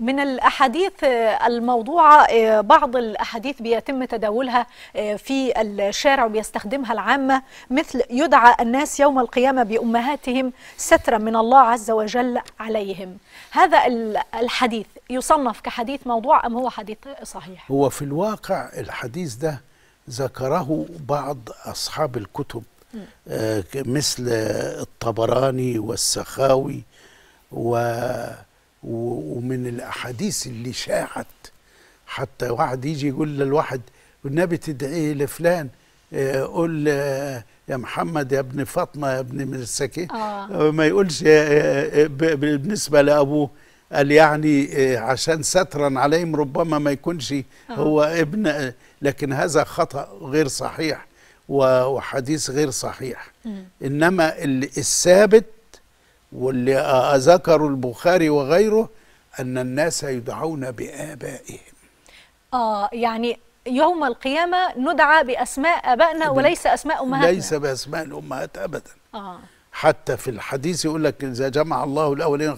من الأحاديث آه، الموضوعة آه، بعض الأحاديث بيتم تداولها آه، في الشارع وبيستخدمها العامة مثل يدعى الناس يوم القيامة بأمهاتهم سترا من الله عز وجل عليهم هذا الحديث يصنف كحديث موضوع أم هو حديث صحيح؟ هو في الواقع الحديث ده ذكره بعض أصحاب الكتب مثل الطبراني والسخاوي و ومن الاحاديث اللي شاعت حتى واحد يجي يقول للواحد والنبي تدعي لفلان آه، قول آه، يا محمد يا ابن فاطمه يا ابن مساكين آه. آه. ما يقولش بالنسبه لابوه قال يعني عشان سترا عليهم ربما ما يكونش هو آه. ابن لكن هذا خطا غير صحيح وحديث غير صحيح م. انما الثابت واللي ذكروا البخاري وغيره أن الناس يدعون بآبائهم آه يعني يوم القيامة ندعى بأسماء آبائنا نعم. وليس أسماء أمهاتنا ليس بأسماء الأمهات أبدا آه. حتى في الحديث يقول لك إذا جمع الله الأولين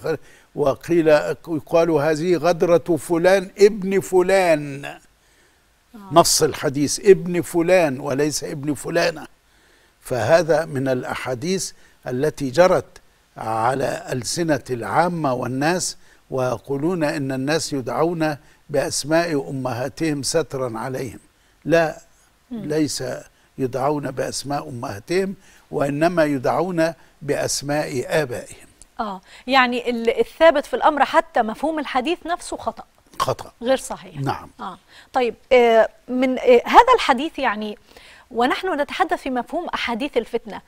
وقيل يقال هذه غدرة فلان ابن فلان آه. نص الحديث ابن فلان وليس ابن فلانة فهذا من الأحاديث التي جرت على ألسنة العامة والناس ويقولون إن الناس يدعون بأسماء أمهاتهم سترا عليهم لا ليس يدعون بأسماء أمهاتهم وإنما يدعون بأسماء آبائهم آه يعني الثابت في الأمر حتى مفهوم الحديث نفسه خطأ خطأ غير صحيح نعم آه طيب آه من آه هذا الحديث يعني آه ونحن نتحدث في مفهوم أحاديث الفتنة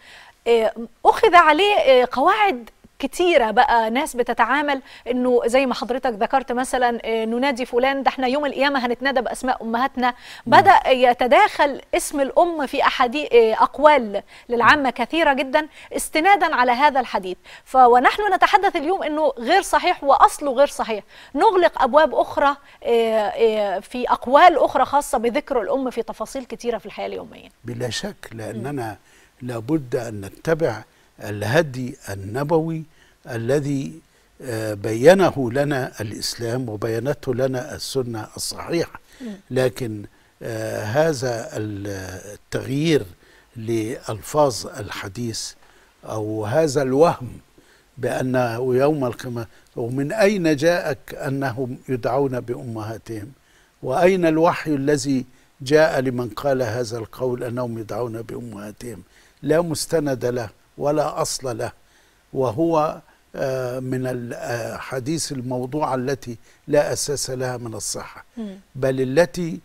آه، أخذ عليه آه، قواعد كتيره بقى ناس بتتعامل انه زي ما حضرتك ذكرت مثلا آه، ننادي فلان ده احنا يوم القيامه هنتنادى باسماء امهاتنا بدا يتداخل اسم الام في احاديث آه، اقوال للعامه كثيره جدا استنادا على هذا الحديث فونحن نتحدث اليوم انه غير صحيح واصله غير صحيح نغلق ابواب اخرى آه، في اقوال اخرى خاصه بذكر الام في تفاصيل كتيره في الحياه اليوميه بلا شك لاننا لابد ان نتبع الهدي النبوي الذي آه، بينه لنا الإسلام وبينته لنا السنة الصحيحة لكن آه، هذا التغيير لألفاظ الحديث أو هذا الوهم بأنه يوم القيامة ومن أين جاءك أنهم يدعون بأمهاتهم وأين الوحي الذي جاء لمن قال هذا القول أنهم يدعون بأمهاتهم لا مستند له ولا أصل له وهو آه، من الحديث آه، الموضوع التي لا أساس لها من الصحة بل التي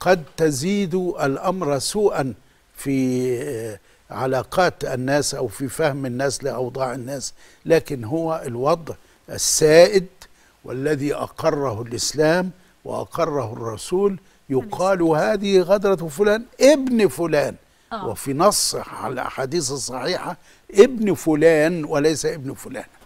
قد تزيد الأمر سوءا في آه، علاقات الناس أو في فهم الناس لأوضاع الناس لكن هو الوضع السائد والذي أقره الإسلام وأقره الرسول يقال هذه غدرة فلان ابن فلان آه. وفي نص على الأحاديث الصحيحة ابن فلان وليس ابن فلان